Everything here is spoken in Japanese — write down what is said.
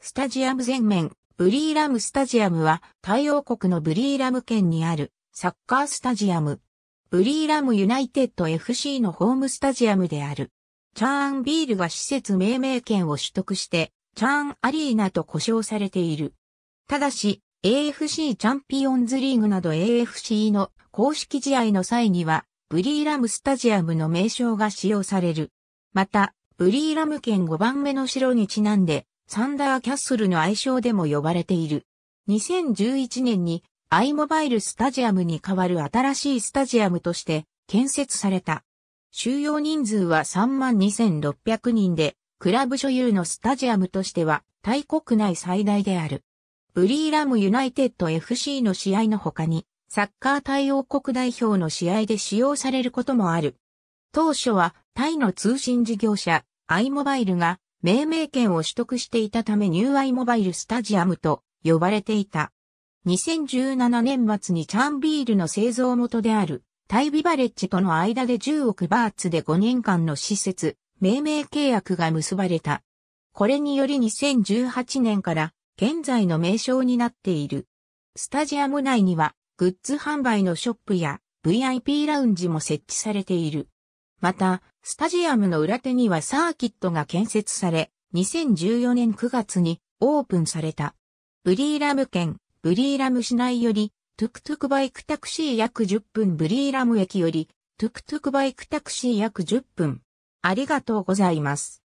スタジアム全面、ブリーラムスタジアムは、太陽国のブリーラム県にある、サッカースタジアム。ブリーラムユナイテッド FC のホームスタジアムである。チャーンビールが施設命名権を取得して、チャーンアリーナと呼称されている。ただし、AFC チャンピオンズリーグなど AFC の公式試合の際には、ブリーラムスタジアムの名称が使用される。また、ブリーラム県5番目の城にちなんで、サンダーキャッスルの愛称でも呼ばれている。2011年に i モバイルスタジアムに代わる新しいスタジアムとして建設された。収容人数は32,600人で、クラブ所有のスタジアムとしてはタイ国内最大である。ブリーラムユナイテッド FC の試合の他に、サッカー対応国代表の試合で使用されることもある。当初はタイの通信事業者 i モバイルが命名権を取得していたためニューアイモバイルスタジアムと呼ばれていた。2017年末にチャンビールの製造元であるタイビバレッジとの間で10億バーツで5年間の施設、命名契約が結ばれた。これにより2018年から現在の名称になっている。スタジアム内にはグッズ販売のショップや VIP ラウンジも設置されている。また、スタジアムの裏手にはサーキットが建設され、2014年9月にオープンされた。ブリーラム県、ブリーラム市内より、トゥクトゥクバイクタクシー約10分ブリーラム駅より、トゥクトゥクバイクタクシー約10分。ありがとうございます。